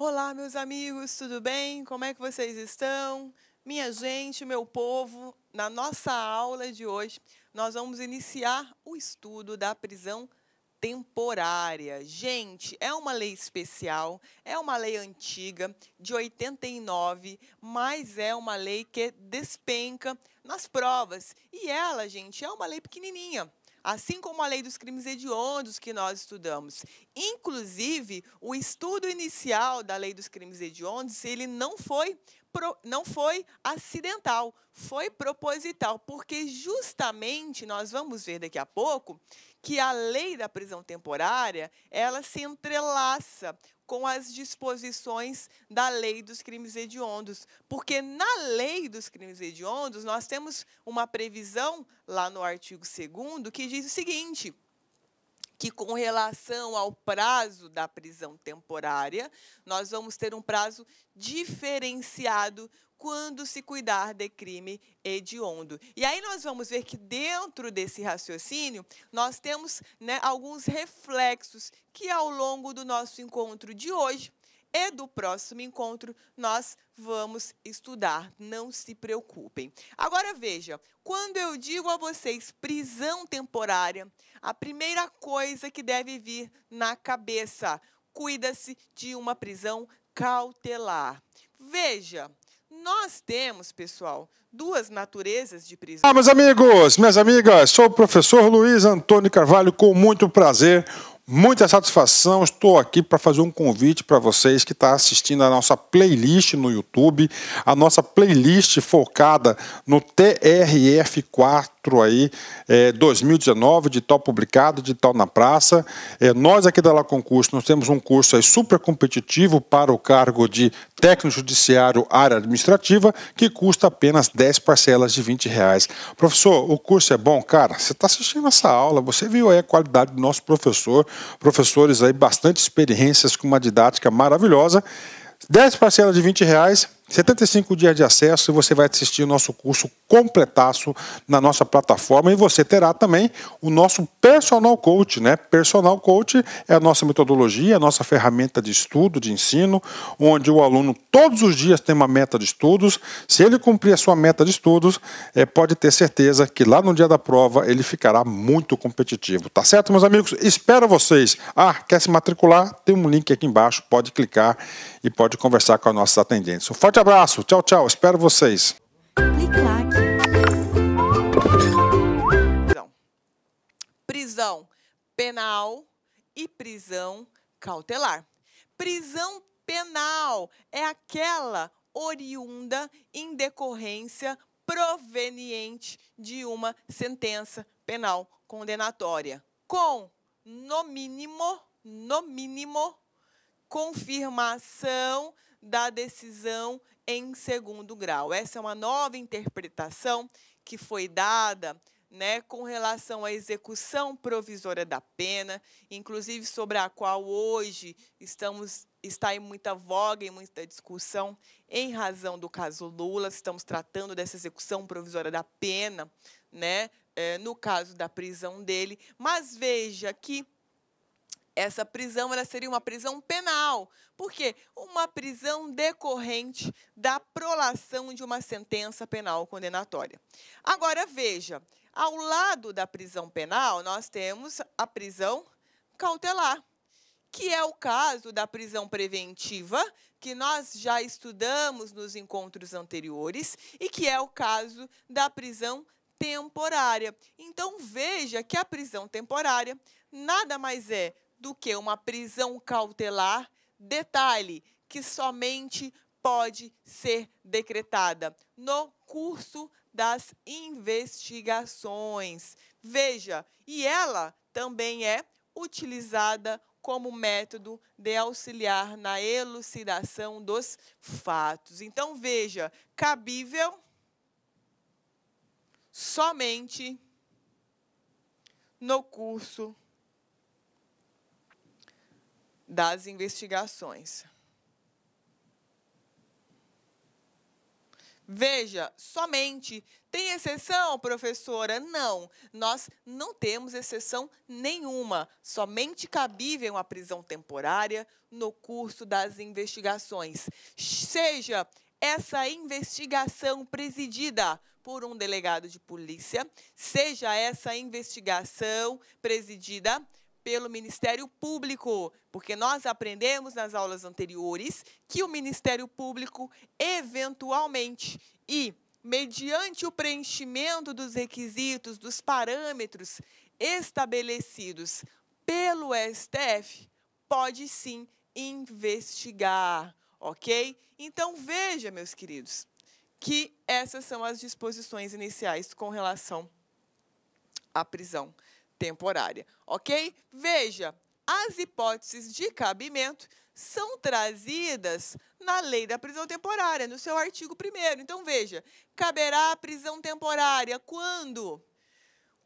Olá, meus amigos, tudo bem? Como é que vocês estão? Minha gente, meu povo, na nossa aula de hoje, nós vamos iniciar o estudo da prisão temporária. Gente, é uma lei especial, é uma lei antiga, de 89, mas é uma lei que despenca nas provas. E ela, gente, é uma lei pequenininha assim como a lei dos crimes hediondos que nós estudamos. Inclusive, o estudo inicial da lei dos crimes hediondos, ele não foi não foi acidental, foi proposital, porque justamente nós vamos ver daqui a pouco que a lei da prisão temporária, ela se entrelaça com as disposições da lei dos crimes hediondos. Porque na lei dos crimes hediondos, nós temos uma previsão, lá no artigo 2, que diz o seguinte que, com relação ao prazo da prisão temporária, nós vamos ter um prazo diferenciado quando se cuidar de crime hediondo. E aí nós vamos ver que dentro desse raciocínio nós temos né, alguns reflexos que ao longo do nosso encontro de hoje e do próximo encontro nós vamos estudar, não se preocupem. Agora veja, quando eu digo a vocês prisão temporária, a primeira coisa que deve vir na cabeça, cuida-se de uma prisão cautelar. Veja, nós temos, pessoal, duas naturezas de prisão. Ah, meus amigos, minhas amigas, sou o professor Luiz Antônio Carvalho, com muito prazer, muita satisfação. Estou aqui para fazer um convite para vocês que estão tá assistindo a nossa playlist no YouTube, a nossa playlist focada no TRF4 aí, é, 2019, de tal publicado, de tal na praça. É, nós aqui da La Concurso, nós temos um curso aí super competitivo para o cargo de técnico judiciário área administrativa, que custa apenas 10 parcelas de 20 reais. Professor, o curso é bom? Cara, você está assistindo essa aula, você viu aí a qualidade do nosso professor, professores aí bastante experiências com uma didática maravilhosa. 10 parcelas de 20 reais, 75 dias de acesso e você vai assistir o nosso curso completaço na nossa plataforma e você terá também o nosso personal coach, né? Personal coach é a nossa metodologia, a nossa ferramenta de estudo, de ensino, onde o aluno todos os dias tem uma meta de estudos. Se ele cumprir a sua meta de estudos, é, pode ter certeza que lá no dia da prova ele ficará muito competitivo, tá certo, meus amigos? Espero vocês. Ah, quer se matricular? Tem um link aqui embaixo, pode clicar e pode conversar com nossa atendentes. Um forte abraço, tchau, tchau, espero vocês. Prisão, prisão penal e prisão cautelar. Prisão penal é aquela oriunda em decorrência proveniente de uma sentença penal condenatória, com, no mínimo, no mínimo, confirmação da decisão em segundo grau. Essa é uma nova interpretação que foi dada né, com relação à execução provisória da pena, inclusive sobre a qual hoje estamos está em muita voga, em muita discussão, em razão do caso Lula. Estamos tratando dessa execução provisória da pena, né, é, no caso da prisão dele. Mas veja que essa prisão ela seria uma prisão penal. Por quê? Uma prisão decorrente da prolação de uma sentença penal condenatória. Agora, veja, ao lado da prisão penal, nós temos a prisão cautelar, que é o caso da prisão preventiva, que nós já estudamos nos encontros anteriores, e que é o caso da prisão temporária. Então, veja que a prisão temporária nada mais é do que uma prisão cautelar, detalhe que somente pode ser decretada no curso das investigações. Veja, e ela também é utilizada como método de auxiliar na elucidação dos fatos. Então, veja, cabível somente no curso das investigações. Veja, somente. Tem exceção, professora? Não, nós não temos exceção nenhuma. Somente cabível a prisão temporária no curso das investigações. Seja essa investigação presidida por um delegado de polícia, seja essa investigação presidida pelo Ministério Público, porque nós aprendemos nas aulas anteriores que o Ministério Público, eventualmente e mediante o preenchimento dos requisitos, dos parâmetros estabelecidos pelo STF, pode sim investigar, ok? Então veja, meus queridos, que essas são as disposições iniciais com relação à prisão temporária, ok? Veja, as hipóteses de cabimento são trazidas na lei da prisão temporária, no seu artigo 1. Então, veja, caberá a prisão temporária quando?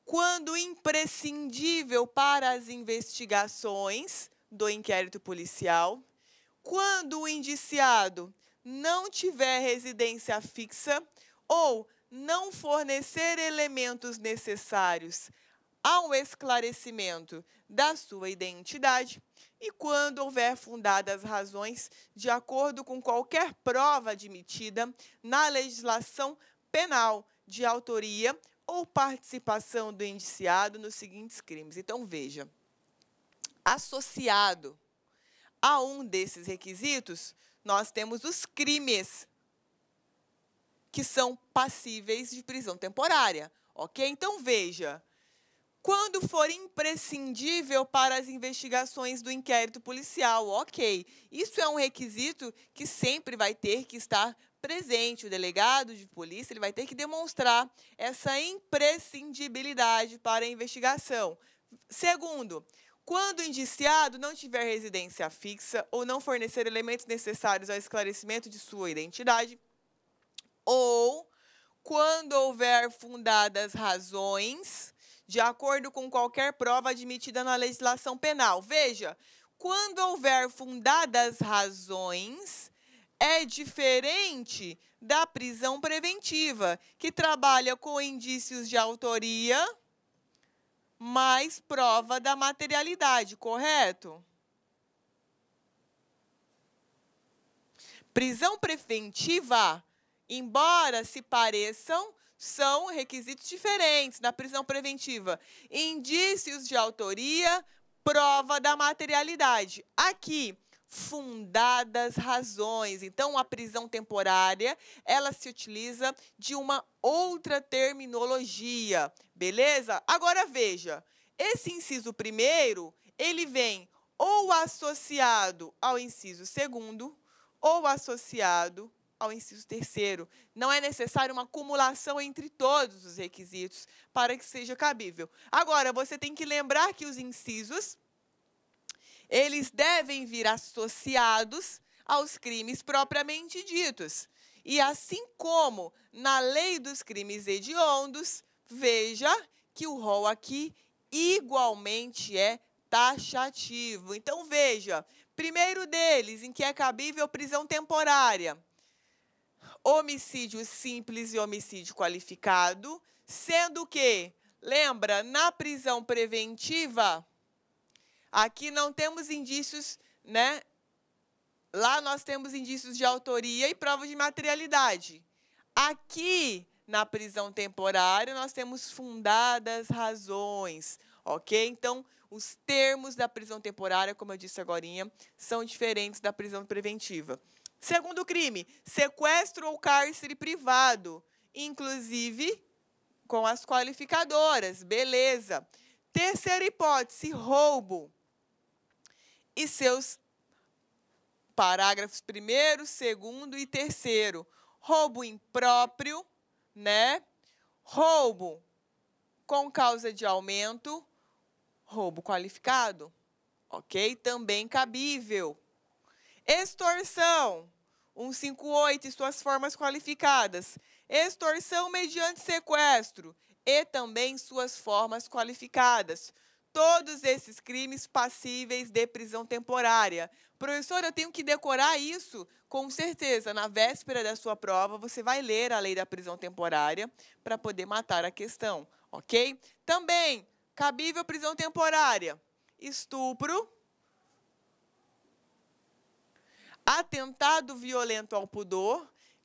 Quando imprescindível para as investigações do inquérito policial, quando o indiciado não tiver residência fixa ou não fornecer elementos necessários ao esclarecimento da sua identidade e quando houver fundadas razões de acordo com qualquer prova admitida na legislação penal de autoria ou participação do indiciado nos seguintes crimes. Então veja, associado a um desses requisitos, nós temos os crimes que são passíveis de prisão temporária, OK? Então veja, quando for imprescindível para as investigações do inquérito policial. Ok, isso é um requisito que sempre vai ter que estar presente. O delegado de polícia ele vai ter que demonstrar essa imprescindibilidade para a investigação. Segundo, quando o indiciado não tiver residência fixa ou não fornecer elementos necessários ao esclarecimento de sua identidade, ou quando houver fundadas razões de acordo com qualquer prova admitida na legislação penal. Veja, quando houver fundadas razões, é diferente da prisão preventiva, que trabalha com indícios de autoria mais prova da materialidade, correto? Prisão preventiva, embora se pareçam, são requisitos diferentes na prisão preventiva. Indícios de autoria, prova da materialidade. Aqui, fundadas razões. Então, a prisão temporária, ela se utiliza de uma outra terminologia, beleza? Agora veja, esse inciso primeiro, ele vem ou associado ao inciso segundo, ou associado ao inciso terceiro. Não é necessário uma acumulação entre todos os requisitos para que seja cabível. Agora, você tem que lembrar que os incisos eles devem vir associados aos crimes propriamente ditos. E assim como na lei dos crimes hediondos, veja que o rol aqui igualmente é taxativo. Então veja, primeiro deles, em que é cabível prisão temporária homicídio simples e homicídio qualificado, sendo que, lembra, na prisão preventiva, aqui não temos indícios, né? Lá nós temos indícios de autoria e prova de materialidade. Aqui, na prisão temporária, nós temos fundadas razões, ok? Então, os termos da prisão temporária, como eu disse agora, são diferentes da prisão preventiva. Segundo crime, sequestro ou cárcere privado, inclusive com as qualificadoras, beleza. Terceira hipótese, roubo. E seus parágrafos primeiro, segundo e terceiro. Roubo impróprio, né? Roubo com causa de aumento, roubo qualificado, ok? Também cabível. Extorsão, 158 e suas formas qualificadas. Extorsão mediante sequestro e também suas formas qualificadas. Todos esses crimes passíveis de prisão temporária. Professor, eu tenho que decorar isso? Com certeza, na véspera da sua prova, você vai ler a lei da prisão temporária para poder matar a questão, ok? Também, cabível prisão temporária, estupro, atentado violento ao pudor.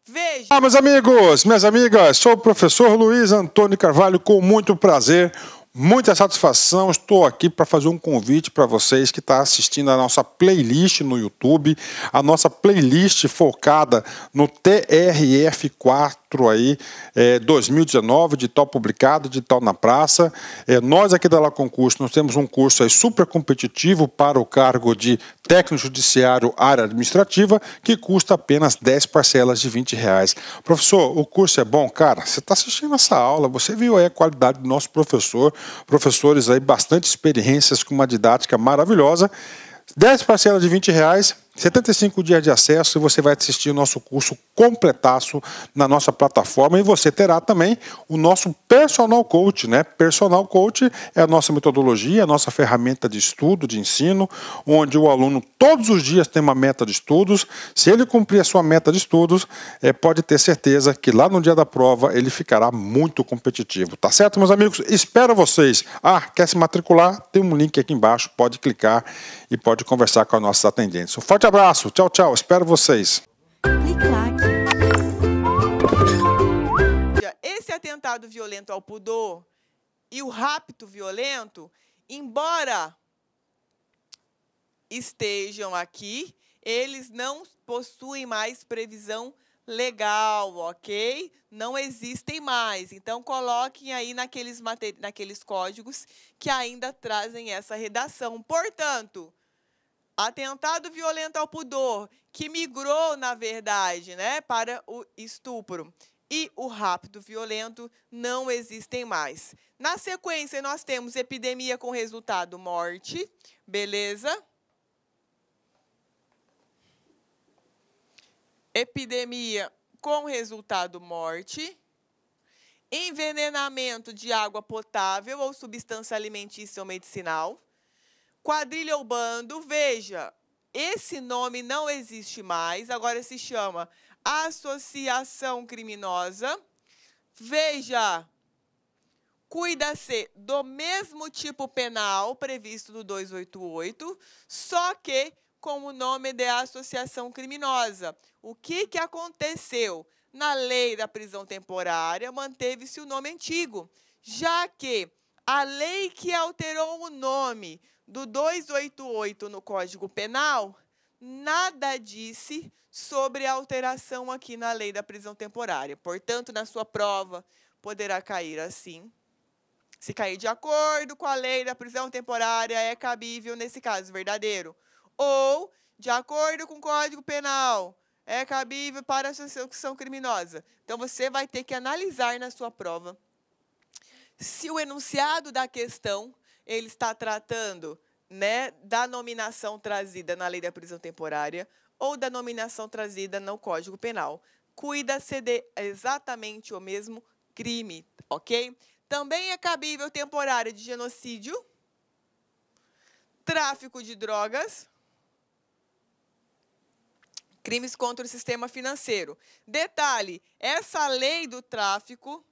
Veja. Ah, meus amigos, minhas amigas, sou o professor Luiz Antônio Carvalho, com muito prazer. Muita satisfação, estou aqui para fazer um convite para vocês que estão tá assistindo a nossa playlist no YouTube, a nossa playlist focada no TRF4 aí, é, 2019, de tal publicado, de tal na praça. É, nós aqui da La Concurso, nós temos um curso aí super competitivo para o cargo de técnico judiciário área administrativa, que custa apenas 10 parcelas de 20 reais. Professor, o curso é bom? Cara, você está assistindo essa aula, você viu aí a qualidade do nosso professor, Professores aí bastante experiências com uma didática maravilhosa. 10 parcelas de 20 reais, 75 dias de acesso e você vai assistir o nosso curso completaço na nossa plataforma e você terá também o nosso personal coach, né? Personal coach é a nossa metodologia, a nossa ferramenta de estudo, de ensino, onde o aluno todos os dias tem uma meta de estudos. Se ele cumprir a sua meta de estudos, é, pode ter certeza que lá no dia da prova ele ficará muito competitivo, tá certo, meus amigos? Espero vocês. Ah, quer se matricular? Tem um link aqui embaixo, pode clicar e pode conversar com a nossa atendente. Um forte Forte abraço. Tchau, tchau. Espero vocês. Esse atentado violento ao pudor e o rapto violento, embora estejam aqui, eles não possuem mais previsão legal, ok? Não existem mais. Então, coloquem aí naqueles, naqueles códigos que ainda trazem essa redação. Portanto, Atentado violento ao pudor, que migrou, na verdade, né, para o estupro e o rápido violento não existem mais. Na sequência, nós temos epidemia com resultado morte, beleza? Epidemia com resultado morte. Envenenamento de água potável ou substância alimentícia ou medicinal. Quadrilha ou bando, veja, esse nome não existe mais, agora se chama associação criminosa. Veja, cuida-se do mesmo tipo penal previsto no 288, só que com o nome de associação criminosa. O que, que aconteceu? Na lei da prisão temporária, manteve-se o nome antigo, já que a lei que alterou o nome do 288 no Código Penal nada disse sobre a alteração aqui na lei da prisão temporária. Portanto, na sua prova poderá cair assim. Se cair de acordo com a lei da prisão temporária, é cabível nesse caso, verdadeiro. Ou, de acordo com o Código Penal, é cabível para a execução criminosa. Então, você vai ter que analisar na sua prova se o enunciado da questão ele está tratando né, da nominação trazida na lei da prisão temporária ou da nominação trazida no Código Penal. Cuida-se de exatamente o mesmo crime, ok? Também é cabível temporária de genocídio, tráfico de drogas, crimes contra o sistema financeiro. Detalhe: essa lei do tráfico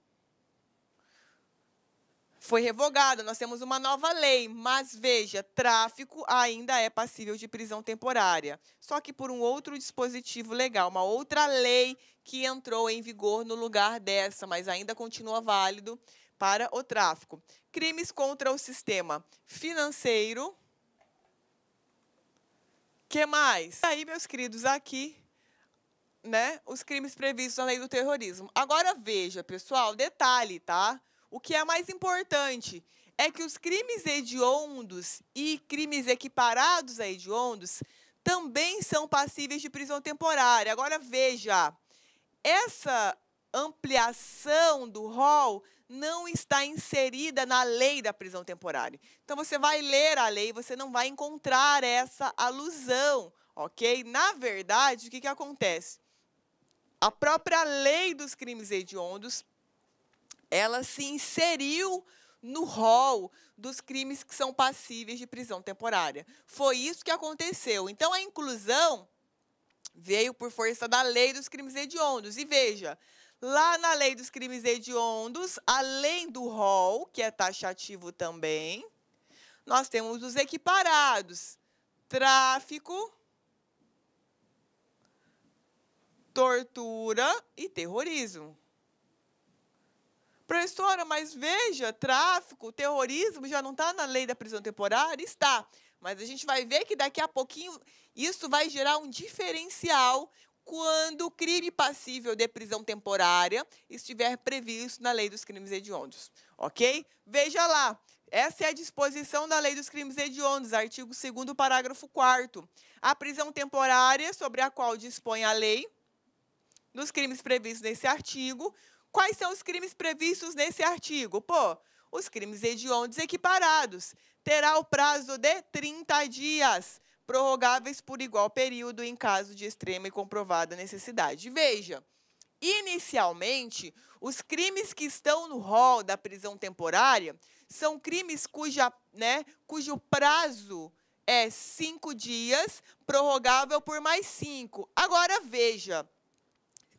foi revogada, nós temos uma nova lei, mas veja, tráfico ainda é passível de prisão temporária, só que por um outro dispositivo legal, uma outra lei que entrou em vigor no lugar dessa, mas ainda continua válido para o tráfico. Crimes contra o sistema financeiro. Que mais? E aí, meus queridos, aqui né, os crimes previstos na lei do terrorismo. Agora veja, pessoal, detalhe, tá? O que é mais importante é que os crimes hediondos e crimes equiparados a hediondos também são passíveis de prisão temporária. Agora veja, essa ampliação do rol não está inserida na lei da prisão temporária. Então você vai ler a lei, você não vai encontrar essa alusão, ok? Na verdade, o que, que acontece? A própria lei dos crimes hediondos ela se inseriu no rol dos crimes que são passíveis de prisão temporária. Foi isso que aconteceu. Então, a inclusão veio por força da lei dos crimes hediondos. E veja, lá na lei dos crimes hediondos, além do rol, que é taxativo também, nós temos os equiparados: tráfico, tortura e terrorismo. Professora, mas veja, tráfico, terrorismo já não está na lei da prisão temporária? Está. Mas a gente vai ver que daqui a pouquinho isso vai gerar um diferencial quando o crime passível de prisão temporária estiver previsto na lei dos crimes hediondos. Ok? Veja lá. Essa é a disposição da Lei dos Crimes Hediondos, artigo 2 parágrafo 4 A prisão temporária sobre a qual dispõe a lei, nos crimes previstos nesse artigo, Quais são os crimes previstos nesse artigo? Pô, os crimes hediondos equiparados. Terá o prazo de 30 dias, prorrogáveis por igual período em caso de extrema e comprovada necessidade. Veja, inicialmente, os crimes que estão no rol da prisão temporária são crimes cuja, né, cujo prazo é cinco dias, prorrogável por mais cinco. Agora veja,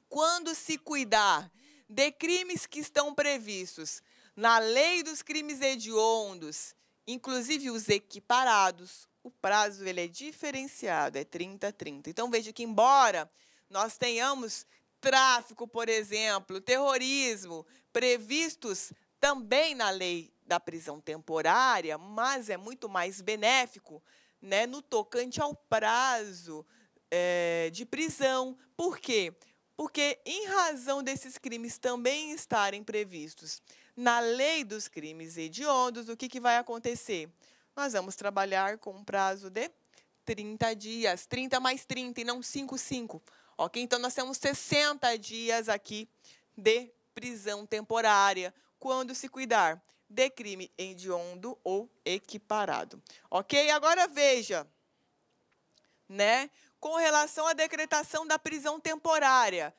quando se cuidar de crimes que estão previstos na lei dos crimes hediondos, inclusive os equiparados, o prazo ele é diferenciado, é 30 30. Então veja que embora nós tenhamos tráfico, por exemplo, terrorismo, previstos também na lei da prisão temporária, mas é muito mais benéfico, né, no tocante ao prazo é, de prisão. Por quê? porque, em razão desses crimes também estarem previstos na lei dos crimes hediondos, o que, que vai acontecer? Nós vamos trabalhar com um prazo de 30 dias, 30 mais 30 e não 5, 5. Ok? Então, nós temos 60 dias aqui de prisão temporária, quando se cuidar de crime hediondo ou equiparado. Ok? Agora veja, né? com relação à decretação da prisão temporária.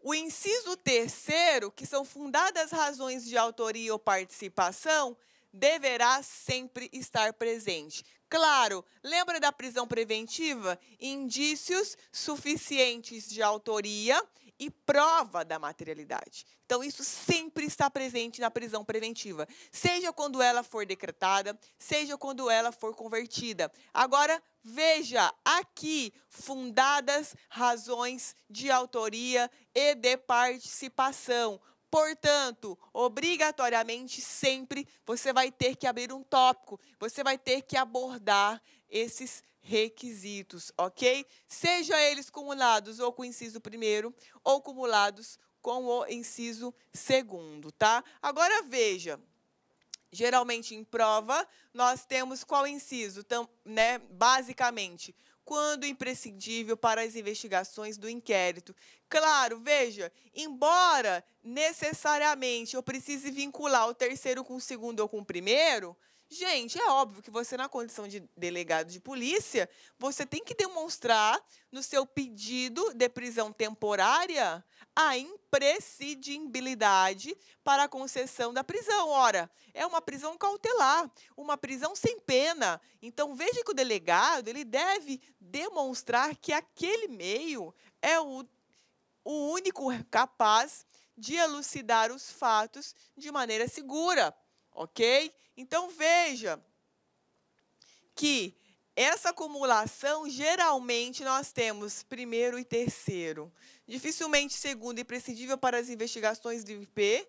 O inciso terceiro, que são fundadas razões de autoria ou participação, deverá sempre estar presente. Claro, lembra da prisão preventiva? Indícios suficientes de autoria e prova da materialidade. Então, isso sempre está presente na prisão preventiva, seja quando ela for decretada, seja quando ela for convertida. Agora, veja aqui fundadas razões de autoria e de participação. Portanto, obrigatoriamente, sempre você vai ter que abrir um tópico, você vai ter que abordar esses temas requisitos, ok? Seja eles cumulados ou com o inciso primeiro ou cumulados com o inciso segundo, tá? Agora veja, geralmente em prova nós temos qual inciso, Então, né? Basicamente, quando imprescindível para as investigações do inquérito. Claro, veja, embora necessariamente eu precise vincular o terceiro com o segundo ou com o primeiro, Gente, é óbvio que você, na condição de delegado de polícia, você tem que demonstrar no seu pedido de prisão temporária a imprescindibilidade para a concessão da prisão. Ora, é uma prisão cautelar, uma prisão sem pena. Então, veja que o delegado ele deve demonstrar que aquele meio é o, o único capaz de elucidar os fatos de maneira segura, ok? Então veja que essa acumulação, geralmente, nós temos primeiro e terceiro. Dificilmente segundo, imprescindível para as investigações do IP,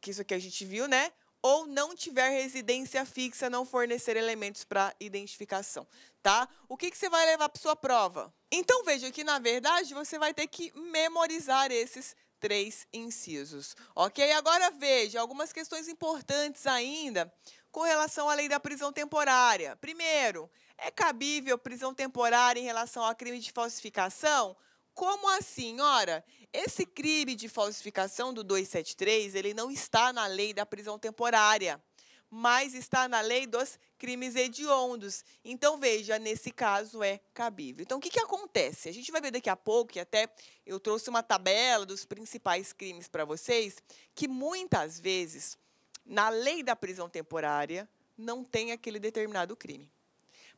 que isso aqui a gente viu, né? Ou não tiver residência fixa, não fornecer elementos para identificação, tá? O que, que você vai levar para sua prova? Então, veja que, na verdade, você vai ter que memorizar esses três incisos. Ok? Agora veja algumas questões importantes ainda com relação à lei da prisão temporária. Primeiro, é cabível prisão temporária em relação ao crime de falsificação? Como assim? Ora, esse crime de falsificação do 273, ele não está na lei da prisão temporária, mas está na lei dos crimes hediondos. Então, veja, nesse caso é cabível. Então, o que, que acontece? A gente vai ver daqui a pouco, e até eu trouxe uma tabela dos principais crimes para vocês, que muitas vezes, na lei da prisão temporária, não tem aquele determinado crime.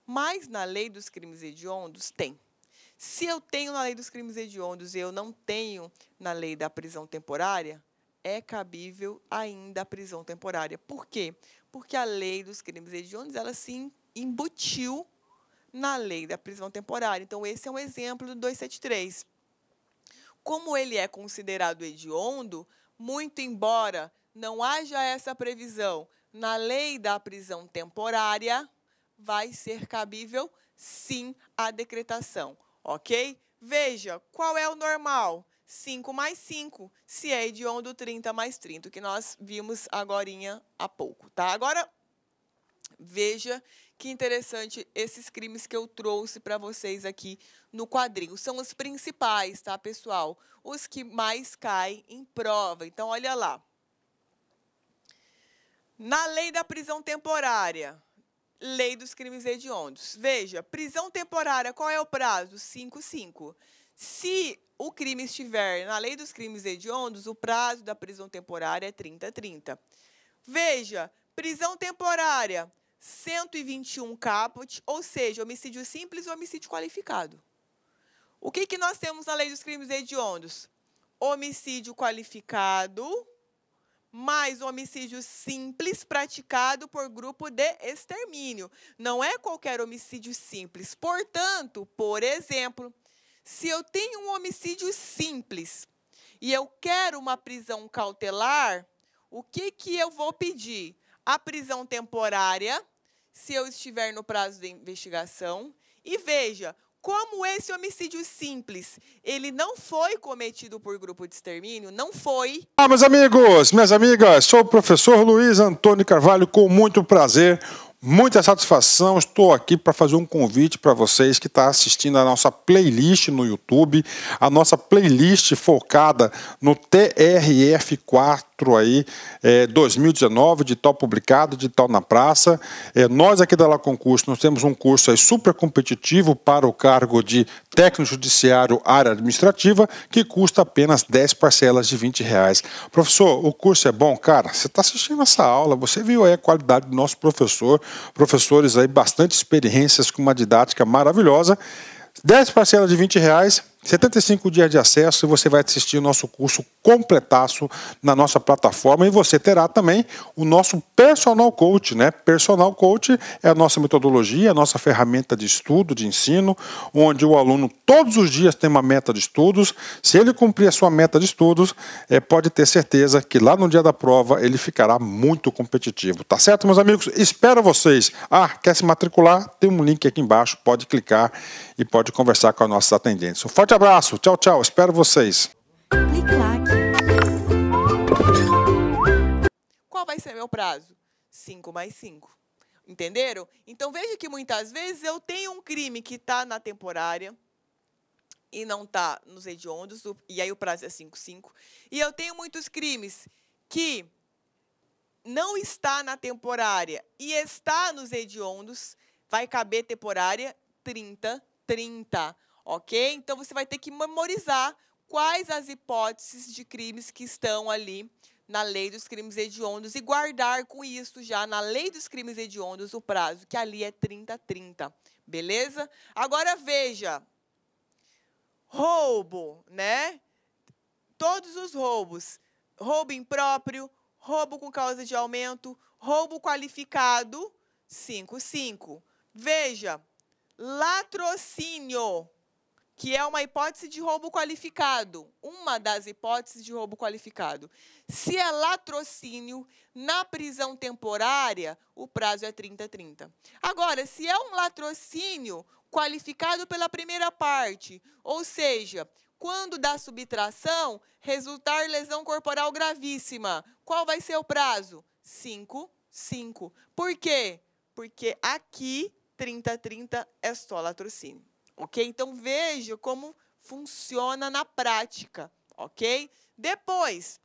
Mas na lei dos crimes hediondos, tem. Se eu tenho na lei dos crimes hediondos e eu não tenho na lei da prisão temporária, é cabível ainda a prisão temporária. Por quê? Porque a lei dos crimes hediondos ela se embutiu na lei da prisão temporária. Então, esse é um exemplo do 273. Como ele é considerado hediondo, muito embora não haja essa previsão na lei da prisão temporária, vai ser cabível, sim, a decretação, ok? Veja, qual é o normal? 5 mais 5, se é hediondo 30 mais 30, que nós vimos agorinha há pouco, tá? Agora veja que interessante esses crimes que eu trouxe para vocês aqui no quadrinho. São os principais, tá, pessoal? Os que mais caem em prova. Então olha lá. Na lei da prisão temporária, lei dos crimes hediondos. Veja, prisão temporária, qual é o prazo? 5, 5. Se o crime estiver na lei dos crimes hediondos, o prazo da prisão temporária é 30 30. Veja, prisão temporária, 121 caput, ou seja, homicídio simples ou homicídio qualificado. O que, que nós temos na lei dos crimes hediondos? Homicídio qualificado mais homicídio simples praticado por grupo de extermínio. Não é qualquer homicídio simples. Portanto, por exemplo, se eu tenho um homicídio simples e eu quero uma prisão cautelar, o que, que eu vou pedir? A prisão temporária, se eu estiver no prazo de investigação. E veja, como esse homicídio simples, ele não foi cometido por grupo de extermínio, não foi. Ah, meus amigos, minhas amigas, sou o professor Luiz Antônio Carvalho, com muito prazer Muita satisfação, estou aqui para fazer um convite para vocês que estão tá assistindo a nossa playlist no YouTube, a nossa playlist focada no TRF4 4 aí, é, 2019, de tal publicado, de tal na praça. É, nós aqui da La Concurso, nós temos um curso aí super competitivo para o cargo de técnico judiciário área administrativa, que custa apenas 10 parcelas de 20 reais. Professor, o curso é bom? Cara, você está assistindo essa aula, você viu aí a qualidade do nosso professor, professores aí bastante experiências com uma didática maravilhosa. 10 parcelas de 20 reais, 75 dias de acesso e você vai assistir o nosso curso completaço na nossa plataforma e você terá também o nosso personal coach, né? Personal coach é a nossa metodologia, a nossa ferramenta de estudo, de ensino, onde o aluno todos os dias tem uma meta de estudos. Se ele cumprir a sua meta de estudos, é, pode ter certeza que lá no dia da prova ele ficará muito competitivo, tá certo, meus amigos? Espero vocês. Ah, quer se matricular? Tem um link aqui embaixo, pode clicar e pode conversar com a nossa atendente. Um forte forte abraço. Tchau, tchau. Espero vocês. Qual vai ser meu prazo? 5 mais 5. Entenderam? Então veja que muitas vezes eu tenho um crime que está na temporária e não está nos hediondos, e aí o prazo é 5, 5. E eu tenho muitos crimes que não está na temporária e está nos hediondos, vai caber temporária 30, 30 ok? Então você vai ter que memorizar quais as hipóteses de crimes que estão ali na lei dos crimes hediondos e guardar com isso já na lei dos crimes hediondos o prazo, que ali é 30-30, beleza? Agora veja, roubo, né? Todos os roubos, roubo impróprio, roubo com causa de aumento, roubo qualificado, 5-5. Veja, latrocínio, que é uma hipótese de roubo qualificado, uma das hipóteses de roubo qualificado. Se é latrocínio, na prisão temporária, o prazo é 30-30. Agora, se é um latrocínio qualificado pela primeira parte, ou seja, quando da subtração resultar lesão corporal gravíssima, qual vai ser o prazo? 5, 5. Por quê? Porque aqui 30-30 é só latrocínio. Ok? Então veja como funciona na prática, ok? Depois,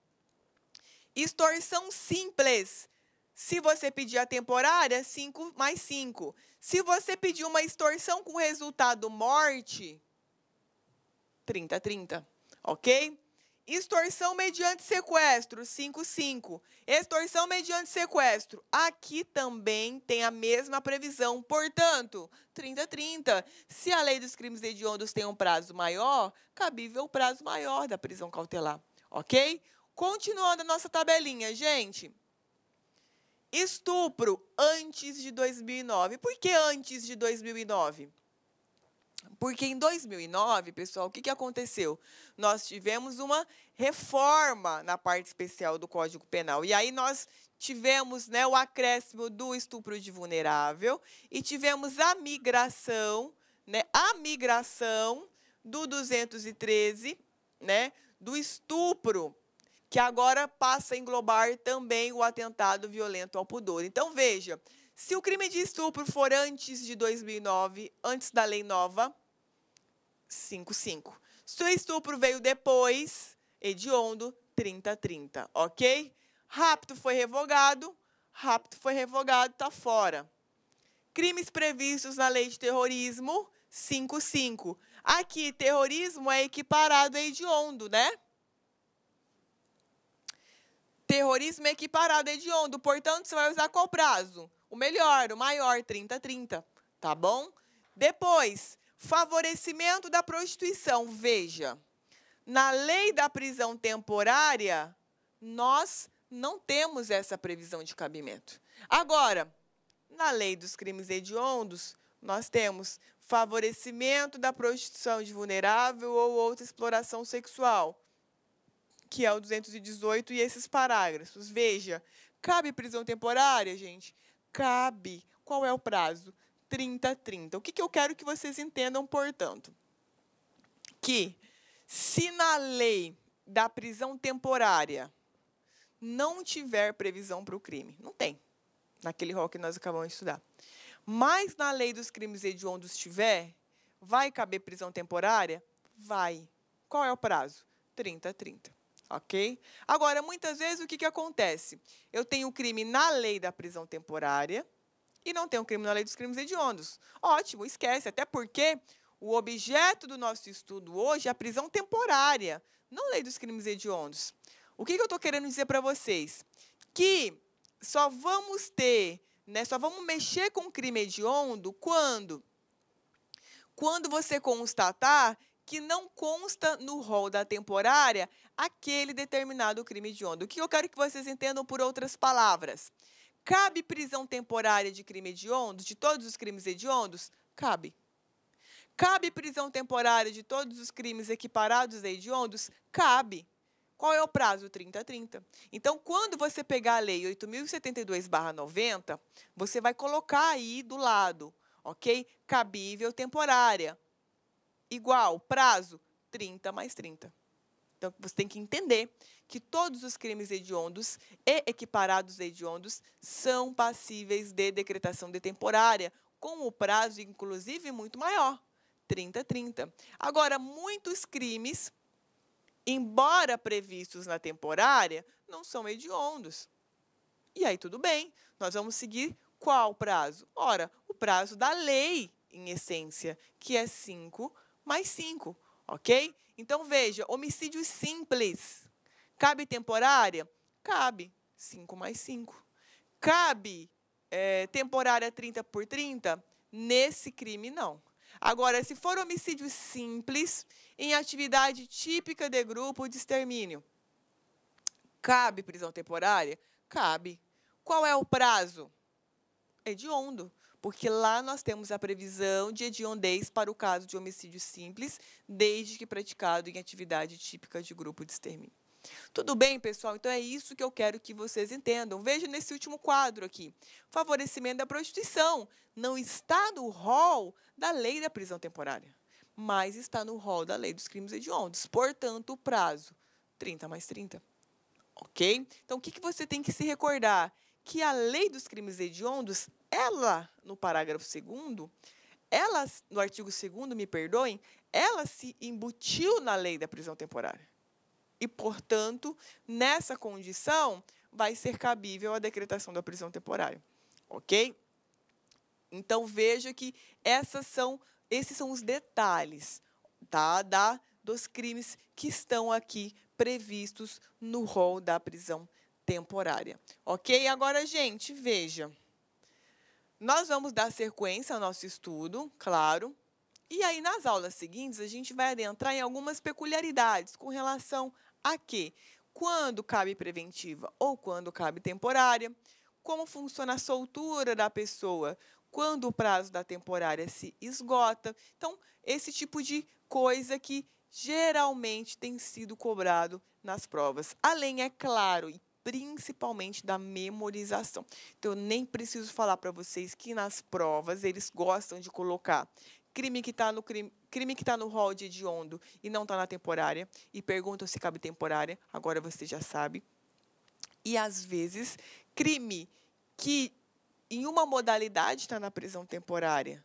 extorsão simples. Se você pedir a temporária, 5 mais 5. Se você pedir uma extorsão com resultado morte, 30, 30, ok? Extorsão mediante sequestro, 5.5. Extorsão mediante sequestro. Aqui também tem a mesma previsão. Portanto, 30-30. Se a lei dos crimes hediondos tem um prazo maior, cabível o prazo maior da prisão cautelar. Ok? Continuando a nossa tabelinha, gente. Estupro antes de 2009. Por que antes de 2009? Porque em 2009, pessoal, o que, que aconteceu? Nós tivemos uma reforma na parte especial do Código Penal. E aí nós tivemos né, o acréscimo do estupro de vulnerável e tivemos a migração, né, a migração do 213, né, do estupro, que agora passa a englobar também o atentado violento ao pudor. Então, veja, se o crime de estupro for antes de 2009, antes da lei nova, 55. Se o estupro veio depois, hediondo, 3030, ok? Rapto foi revogado, rapto foi revogado, tá fora. Crimes previstos na lei de terrorismo, 55. Aqui, terrorismo é equiparado a hediondo, né? Terrorismo é equiparado a hediondo, portanto, você vai usar qual prazo? o melhor, o maior, 30-30, tá bom? Depois, favorecimento da prostituição. Veja, na lei da prisão temporária, nós não temos essa previsão de cabimento. Agora, na lei dos crimes hediondos, nós temos favorecimento da prostituição de vulnerável ou outra exploração sexual, que é o 218 e esses parágrafos. Veja, cabe prisão temporária, gente? cabe. Qual é o prazo? 30, 30. O que, que eu quero que vocês entendam, portanto? Que se na lei da prisão temporária não tiver previsão para o crime, não tem, naquele rol que nós acabamos de estudar, mas na lei dos crimes hediondos tiver, vai caber prisão temporária? Vai. Qual é o prazo? 30, 30 ok? Agora, muitas vezes, o que, que acontece? Eu tenho crime na lei da prisão temporária e não tenho crime na lei dos crimes hediondos. Ótimo, esquece, até porque o objeto do nosso estudo hoje é a prisão temporária, não lei dos crimes hediondos. O que, que eu estou querendo dizer para vocês? Que só vamos ter, né, só vamos mexer com crime hediondo quando? Quando você constatar que não consta no rol da temporária aquele determinado crime hediondo. O que eu quero que vocês entendam por outras palavras? Cabe prisão temporária de crime hediondo, de todos os crimes hediondos? Cabe. Cabe prisão temporária de todos os crimes equiparados a hediondos? Cabe. Qual é o prazo? 30 a 30. Então, quando você pegar a lei 8072/90, você vai colocar aí do lado, OK? Cabível temporária igual prazo 30 mais 30. Então, você tem que entender que todos os crimes hediondos e equiparados hediondos são passíveis de decretação de temporária, com o prazo, inclusive, muito maior, 30, 30. Agora, muitos crimes, embora previstos na temporária, não são hediondos. E aí, tudo bem, nós vamos seguir qual prazo? Ora, o prazo da lei, em essência, que é 5 mais 5, ok? Então veja, homicídio simples. Cabe temporária? Cabe. 5 mais 5. Cabe é, temporária 30 por 30? Nesse crime, não. Agora, se for homicídio simples, em atividade típica de grupo de extermínio, cabe prisão temporária? Cabe. Qual é o prazo? Hediondo. É porque lá nós temos a previsão de hediondez para o caso de homicídio simples, desde que praticado em atividade típica de grupo de extermínio. Tudo bem, pessoal? Então é isso que eu quero que vocês entendam. Veja nesse último quadro aqui. Favorecimento da prostituição não está no rol da lei da prisão temporária, mas está no rol da lei dos crimes hediondos. Portanto, o prazo 30 mais 30. Ok? Então, o que, que você tem que se recordar? Que a lei dos crimes hediondos ela, no parágrafo 2, ela, no artigo 2, me perdoem, ela se embutiu na lei da prisão temporária. E, portanto, nessa condição, vai ser cabível a decretação da prisão temporária. Ok? Então, veja que essas são, esses são os detalhes tá, da, dos crimes que estão aqui previstos no rol da prisão temporária. Ok? Agora, gente, veja. Nós vamos dar sequência ao nosso estudo, claro. E aí, nas aulas seguintes, a gente vai adentrar em algumas peculiaridades com relação a quê? Quando cabe preventiva ou quando cabe temporária, como funciona a soltura da pessoa, quando o prazo da temporária se esgota. Então, esse tipo de coisa que geralmente tem sido cobrado nas provas. Além, é claro, e principalmente da memorização. Então, eu nem preciso falar para vocês que nas provas eles gostam de colocar crime que está no crime, crime que está no rol de hediondo e não está na temporária e perguntam se cabe temporária. Agora você já sabe. E às vezes crime que em uma modalidade está na prisão temporária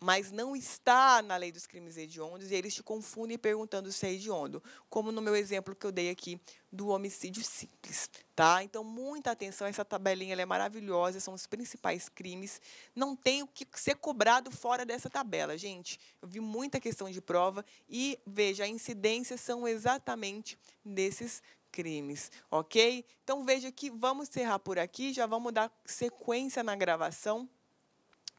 mas não está na lei dos crimes hediondos, e eles te confundem perguntando se é hediondo, como no meu exemplo que eu dei aqui do homicídio simples, tá? Então, muita atenção, essa tabelinha é maravilhosa, são os principais crimes, não tem o que ser cobrado fora dessa tabela, gente. Eu vi muita questão de prova e, veja, a incidência são exatamente desses crimes, ok? Então, veja que vamos encerrar por aqui, já vamos dar sequência na gravação,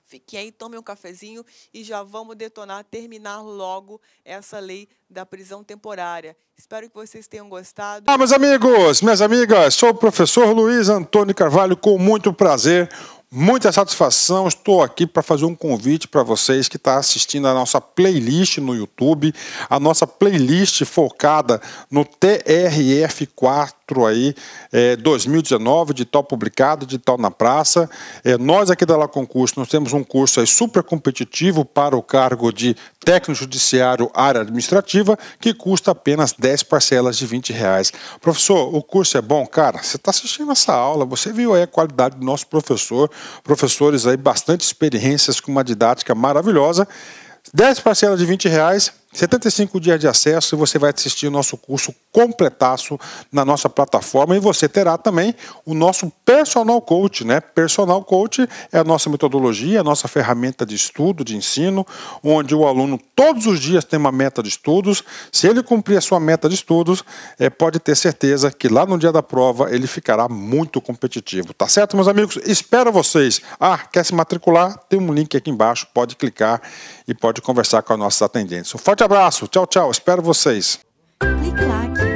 Fiquem aí, tomem um cafezinho e já vamos detonar, terminar logo essa lei da prisão temporária. Espero que vocês tenham gostado. Ah, meus amigos, minhas amigas, sou o professor Luiz Antônio Carvalho, com muito prazer. Muita satisfação, estou aqui para fazer um convite para vocês que estão tá assistindo a nossa playlist no YouTube, a nossa playlist focada no TRF4 4 aí, é, 2019, de tal publicado, de tal na praça. É, nós aqui da La Concurso, nós temos um curso aí super competitivo para o cargo de técnico judiciário área administrativa, que custa apenas 10 parcelas de 20 reais. Professor, o curso é bom? Cara, você está assistindo essa aula, você viu aí a qualidade do nosso professor, professores aí bastante experiências com uma didática maravilhosa. 10 parcelas de 20 reais, 75 dias de acesso e você vai assistir o nosso curso completaço na nossa plataforma e você terá também o nosso personal coach, né? Personal coach é a nossa metodologia, a nossa ferramenta de estudo, de ensino, onde o aluno todos os dias tem uma meta de estudos. Se ele cumprir a sua meta de estudos, é, pode ter certeza que lá no dia da prova ele ficará muito competitivo, tá certo, meus amigos? Espero vocês. Ah, quer se matricular? Tem um link aqui embaixo, pode clicar e pode conversar com as nossas atendentes. Um forte Forte abraço. Tchau, tchau. Espero vocês. Clique,